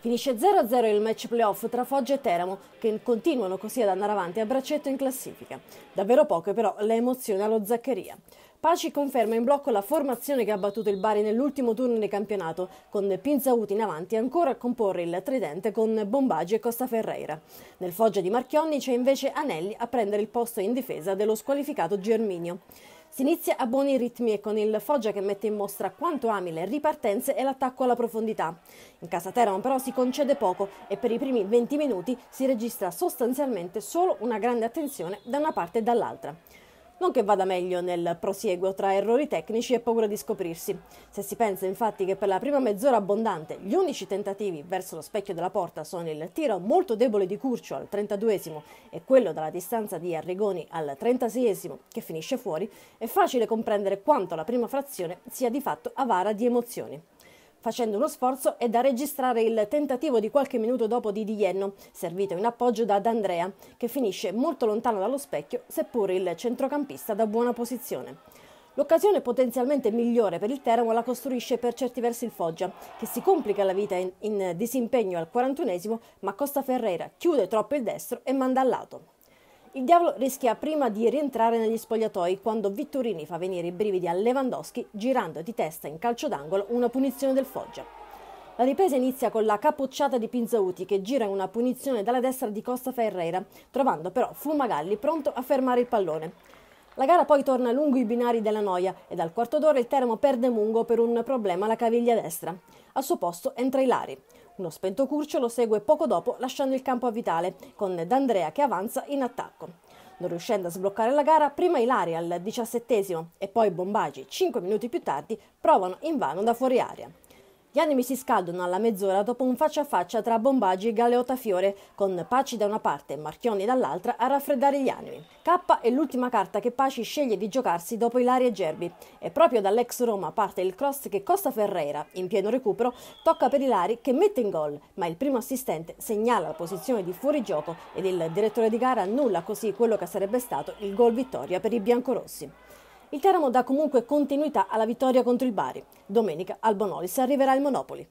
Finisce 0-0 il match playoff tra Foggia e Teramo, che continuano così ad andare avanti a braccetto in classifica. Davvero poche però le emozioni allo Zaccheria. Paci conferma in blocco la formazione che ha battuto il Bari nell'ultimo turno di campionato, con Pinzauti in avanti ancora a comporre il tridente con Bombagi e Costa Ferreira. Nel Foggia di Marchionni c'è invece Anelli a prendere il posto in difesa dello squalificato Germinio. Si inizia a buoni ritmi e con il Foggia che mette in mostra quanto ami le ripartenze e l'attacco alla profondità. In casa Teramo però si concede poco e per i primi 20 minuti si registra sostanzialmente solo una grande attenzione da una parte e dall'altra. Non che vada meglio nel prosieguo tra errori tecnici e paura di scoprirsi. Se si pensa infatti che per la prima mezz'ora abbondante gli unici tentativi verso lo specchio della porta sono il tiro molto debole di Curcio al 32esimo e quello dalla distanza di Arrigoni al 36esimo che finisce fuori, è facile comprendere quanto la prima frazione sia di fatto avara di emozioni facendo uno sforzo è da registrare il tentativo di qualche minuto dopo di Dienno, servito in appoggio da D'Andrea, che finisce molto lontano dallo specchio, seppur il centrocampista da buona posizione. L'occasione potenzialmente migliore per il Teramo la costruisce per certi versi il Foggia, che si complica la vita in, in disimpegno al 41esimo, ma Costa Ferreira chiude troppo il destro e manda al lato. Il diavolo rischia prima di rientrare negli spogliatoi quando Vittorini fa venire i brividi a Lewandowski girando di testa in calcio d'angolo una punizione del Foggia. La ripresa inizia con la capocciata di Pinzauti che gira una punizione dalla destra di Costa Ferreira, trovando però Fumagalli pronto a fermare il pallone. La gara poi torna lungo i binari della noia e dal quarto d'ora il Teramo perde Mungo per un problema alla caviglia destra. Al suo posto entra Ilari. Uno spento Curcio lo segue poco dopo lasciando il campo a Vitale, con D'Andrea che avanza in attacco. Non riuscendo a sbloccare la gara, prima Ilaria al 17 e poi Bombagi, 5 minuti più tardi, provano invano da fuori aria. Gli animi si scaldano alla mezz'ora dopo un faccia a faccia tra Bombaggi e Galeota Fiore, con Paci da una parte e Marchioni dall'altra a raffreddare gli animi. K è l'ultima carta che Paci sceglie di giocarsi dopo Ilaria e Gerbi e proprio dall'ex Roma parte il cross che Costa Ferreira, in pieno recupero, tocca per Ilari che mette in gol, ma il primo assistente segnala la posizione di fuorigioco ed il direttore di gara annulla così quello che sarebbe stato il gol vittoria per i biancorossi. Il Teramo dà comunque continuità alla vittoria contro il Bari. Domenica al Bonolis arriverà il Monopoli.